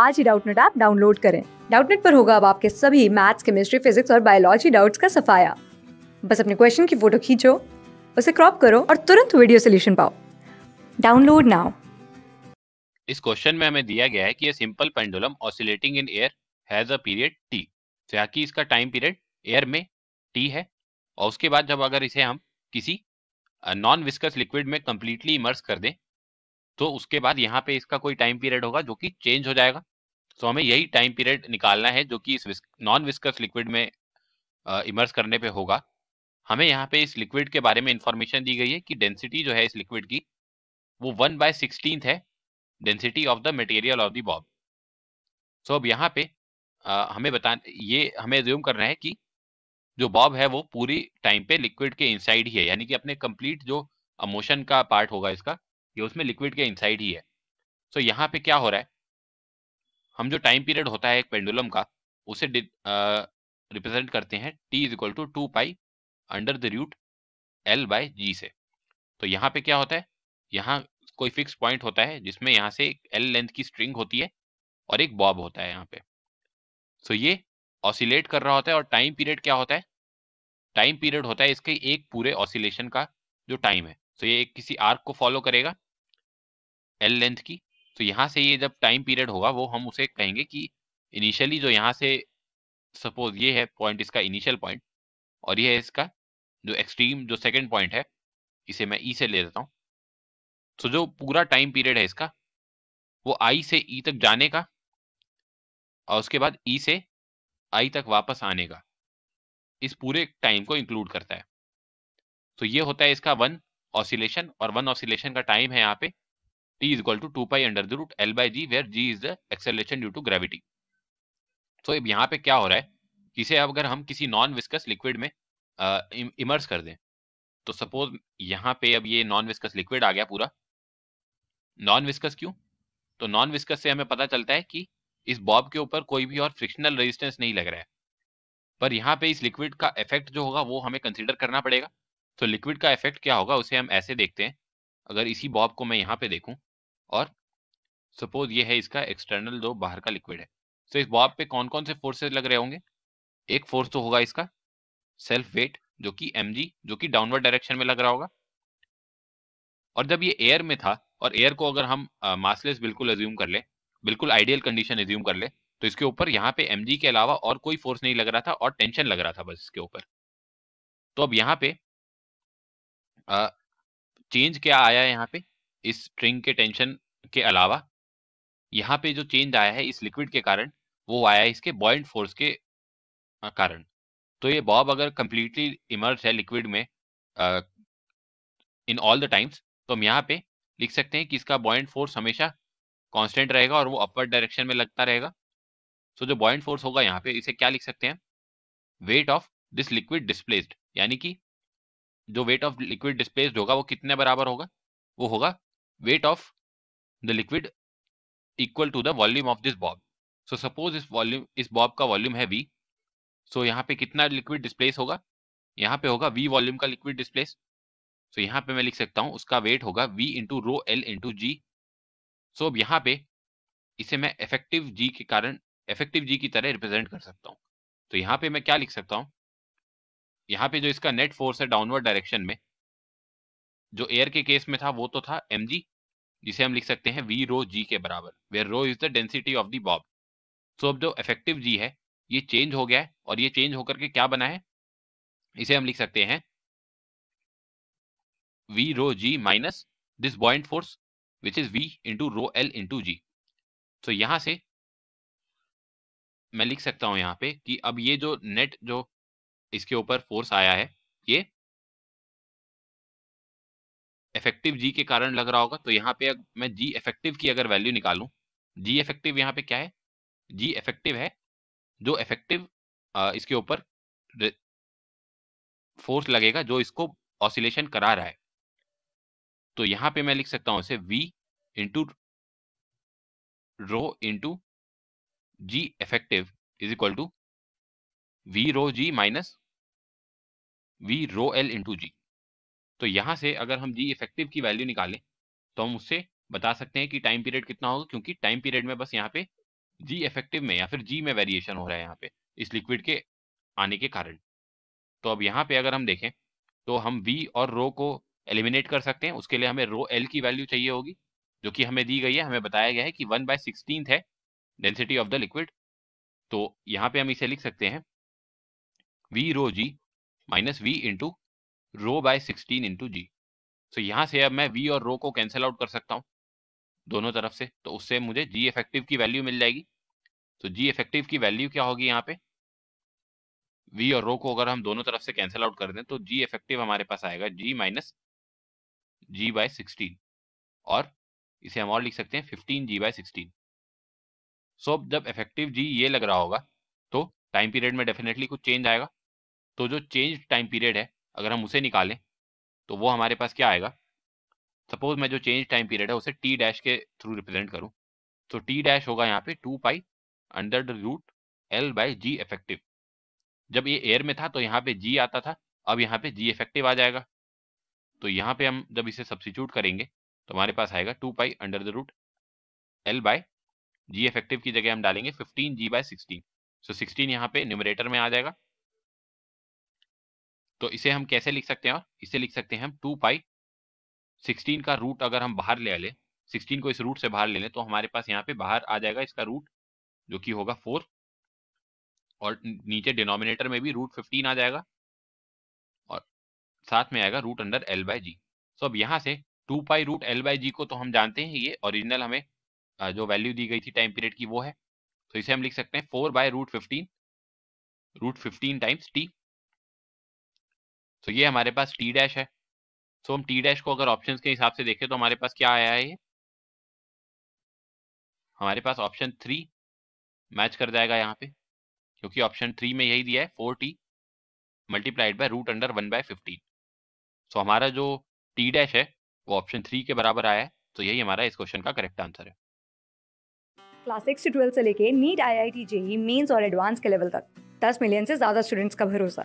आज ही Doubtnut app download करें डाउटनेट पर होगा अब आपके सभी मैथ्स केमिस्ट्री फिजिक्स और बायोलॉजी डाउट्स का सफाया बस अपने क्वेश्चन की फोटो खींचो उसे क्रॉप करो और तुरंत वीडियो सोल्यूशन पाओ डाउनलोड नाउ इस क्वेश्चन में हमें दिया गया है कि a simple pendulum oscillating in air has a period T तो ताकि इसका टाइम पीरियड एयर में टी है और उसके बाद जब अगर इसे हम किसी नॉन विस्कस लिक्विड में कंप्लीटली इमर्स कर दें तो उसके बाद यहाँ पे इसका कोई टाइम पीरियड होगा जो कि चेंज हो जाएगा सो हमें यही टाइम पीरियड निकालना है जो कि इस नॉन विस्कस लिक्विड में इमर्स करने पे होगा हमें यहाँ पे इस लिक्विड के बारे में इंफॉर्मेशन दी गई है कि डेंसिटी जो है इस लिक्विड की वो वन बाय सिक्सटीन है density of the material of the bob so अब यहाँ पे आ, हमें बता ये हमें ज्यूम करना है कि जो बॉब है वो पूरी टाइम पे लिक्विड के इनसाइड ही है यानी कि अपने कंप्लीट जो मोशन का पार्ट होगा इसका ये उसमें लिक्विड के इनसाइड ही है सो so, यहाँ पे क्या हो रहा है हम जो टाइम पीरियड होता है एक पेंडुलम का उसे रिप्रेजेंट करते हैं T is equal to two pi under the root L by G से तो यहाँ पे क्या होता है यहाँ कोई फिक्स पॉइंट होता है जिसमें यहाँ से एक एल लेंथ की स्ट्रिंग होती है और एक बॉब होता है यहाँ पे सो so, ये ऑसिलेट कर रहा होता है और टाइम पीरियड क्या होता है टाइम पीरियड होता है इसके एक पूरे ऑसिलेशन का जो टाइम है सो so, ये एक किसी आर्क को फॉलो करेगा एल लेंथ की तो यहाँ से ये जब टाइम पीरियड होगा वो हम उसे कहेंगे कि इनिशियली जो यहाँ से सपोज ये है पॉइंट इसका इनिशियल पॉइंट और ये है इसका जो एक्सट्रीम जो सेकेंड पॉइंट है इसे मैं ई e से ले देता हूँ तो जो पूरा टाइम पीरियड है इसका वो आई से ई e तक जाने का और उसके बाद ई e से आई तक वापस आने का इस पूरे टाइम को इंक्लूड करता है तो ये होता है इसका वन ऑसिलेशन और वन ऑसिलेशन का टाइम है यहाँ पे t is equal to 2 pi under the root l by g where g is the acceleration due to gravity so अब यहाँ पे क्या हो रहा है इसे agar अगर हम किसी नॉन विस्कस लिक्विड में इमर्स कर दें तो सपोज yahan pe अब ये नॉन विस्कस लिक्विड आ गया पूरा नॉन विस्कस kyun तो नॉन विस्कस से हमें पता चलता है कि इस बॉब के ऊपर कोई भी और फ्रिक्शनल रेजिस्टेंस नहीं लग रहा है पर यहाँ पे इस लिक्विड का इफेक्ट जो होगा वो हमें कंसिडर करना पड़ेगा तो लिक्विड का इफेक्ट क्या होगा उसे हम ऐसे देखते हैं अगर इसी बॉब को मैं यहाँ पे देखूँ और सपोज ये है इसका एक्सटर्नल जो बाहर का लिक्विड है तो इस बॉब पे कौन कौन से फोर्सेज लग रहे होंगे एक फोर्स तो होगा इसका सेल्फ वेट जो कि एम जो कि डाउनवर्ड डायरेक्शन में लग रहा होगा और जब ये एयर में था और एयर को अगर हम मासलेस uh, बिल्कुल एज्यूम कर ले बिल्कुल आइडियल कंडीशन एज्यूम कर ले तो इसके ऊपर यहाँ पे एम के अलावा और कोई फोर्स नहीं लग रहा था और टेंशन लग रहा था बस इसके ऊपर तो अब यहाँ पे चेंज uh, क्या आया है यहाँ पे इस स्ट्रिंग के टेंशन के अलावा यहाँ पे जो चेंज आया है इस लिक्विड के कारण वो आया है इसके बॉइंट फोर्स के कारण तो ये बॉब अगर कम्प्लीटली इमर्स है लिक्विड में इन ऑल द टाइम्स तो हम यहाँ पे लिख सकते हैं कि इसका बॉइंट फोर्स हमेशा कांस्टेंट रहेगा और वो अपर डायरेक्शन में लगता रहेगा सो so, जो बॉइंट फोर्स होगा यहाँ पे इसे क्या लिख सकते हैं weight of this liquid displaced यानी कि जो वेट ऑफ लिक्विड डिस्प्लेस्ड होगा वो कितने बराबर होगा वो होगा weight of the liquid equal to the volume of this bob so suppose इस volume इस bob का volume है v so यहाँ पे कितना liquid displace होगा यहाँ पे होगा v volume का liquid displace so यहाँ पे मैं लिख सकता हूँ उसका weight होगा v into rho L into G so अब यहाँ पे इसे मैं इफेक्टिव जी के कारण इफेक्टिव जी की तरह रिप्रेजेंट कर सकता हूँ तो यहाँ पे मैं क्या लिख सकता हूँ यहाँ पे जो इसका नेट फोर्स है डाउनवर्ड डायरेक्शन में जो एयर के केस में था वो तो था एम जी जिसे हम लिख सकते हैं वी रो जी के बराबर where rho is the density of the bob so अब जो इफेक्टिव जी है ये चेंज हो गया है और ये चेंज होकर के क्या बना है इसे हम लिख सकते हैं V rho G minus this buoyant force which is V into rho L into G so यहां से मैं लिख सकता हूं यहाँ पे कि अब ये जो नेट जो इसके ऊपर फोर्स आया है ये इफेक्टिव जी के कारण लग रहा होगा तो यहाँ पे मैं जी इफेक्टिव की अगर वैल्यू निकालूं जी इफेक्टिव यहाँ पे क्या है जी इफेक्टिव है जो इफेक्टिव इसके ऊपर फोर्स लगेगा जो इसको ऑसिलेशन करा रहा है तो यहां पे मैं लिख सकता हूं इसे V into rho into G effective is equal to V rho G minus V rho L into G तो यहाँ से अगर हम जी इफेक्टिव की वैल्यू निकालें तो हम उससे बता सकते हैं कि टाइम पीरियड कितना होगा क्योंकि टाइम पीरियड में बस यहाँ पे जी इफेक्टिव में या फिर जी में वेरिएशन हो रहा है यहाँ पे इस लिक्विड के आने के कारण तो अब यहाँ पे अगर हम देखें तो हम वी और रो को एलिमिनेट कर सकते हैं उसके लिए हमें रो एल की वैल्यू चाहिए होगी जो कि हमें दी गई है हमें बताया गया है कि वन बाय सिक्सटीन है डेंसिटी ऑफ द लिक्विड तो यहाँ पे हम इसे लिख सकते हैं V rho G minus V into rho by sixteen into G so यहाँ से अब मैं वी और रो को कैंसिल आउट कर सकता हूँ दोनों तरफ से तो उससे मुझे जी इफेक्टिव की वैल्यू मिल जाएगी तो जी इफेक्टिव की वैल्यू क्या होगी यहाँ पे वी और रो को अगर हम दोनों तरफ से कैंसिल आउट कर दें तो जी इफेक्टिव हमारे पास आएगा G minus G by sixteen और इसे हम और लिख सकते हैं fifteen G by sixteen so अब जब इफेक्टिव जी ये लग रहा होगा तो टाइम पीरियड में डेफिनेटली कुछ चेंज आएगा तो जो चेंज टाइम पीरियड है अगर हम उसे निकालें तो वो हमारे पास क्या आएगा सपोज मैं जो चेंज टाइम पीरियड है उसे टी डैश के थ्रू रिप्रेजेंट करूँ तो टी डैश होगा यहाँ पे two pi under the root L by G effective जब ये एयर में था तो यहाँ पे जी आता था अब यहाँ पे जी इफेक्टिव आ जाएगा तो यहाँ पे हम जब इसे सब्सिट्यूट करेंगे तो हमारे पास आएगा two pi under the root L by G effective की जगह हम डालेंगे fifteen G by sixteen so sixteen यहाँ पे न्यूमरेटर में आ जाएगा तो इसे हम कैसे लिख सकते हैं इसे लिख सकते हैं हम टू पाई सिक्सटीन का रूट अगर हम बाहर ले लें सिक्सटीन को इस रूट से बाहर ले लें तो हमारे पास यहाँ पे बाहर आ जाएगा इसका रूट जो कि होगा फोर और नीचे डिनोमिनेटर में भी रूट फिफ्टीन आ जाएगा और साथ में आएगा root under L by G so अब यहाँ से two pi root L by G को तो हम जानते हैं ये ओरिजिनल हमें जो वैल्यू दी गई थी टाइम पीरियड की वो है तो इसे हम लिख सकते हैं four by root fifteen root fifteen times T तो ये हमारे पास टी डैश है सो हम टी डैश को अगर ऑप्शन के हिसाब से देखें तो हमारे पास क्या आया है ये हमारे पास ऑप्शन थ्री मैच कर जाएगा यहाँ पे क्योंकि ऑप्शन थ्री में यही दिया है four T multiplied by root under one by fifteen so हमारा जो टी डैश है वो ऑप्शन थ्री के बराबर आया है तो यही हमारा इस क्वेश्चन का करेक्ट आंसर है क्लास सिक्स से ट्वेल्थ से लेके NEET I I T JEE mains और एडवांस के लेवल तक दस मिलियन से ज़्यादा स्टूडेंट्स का भरोसा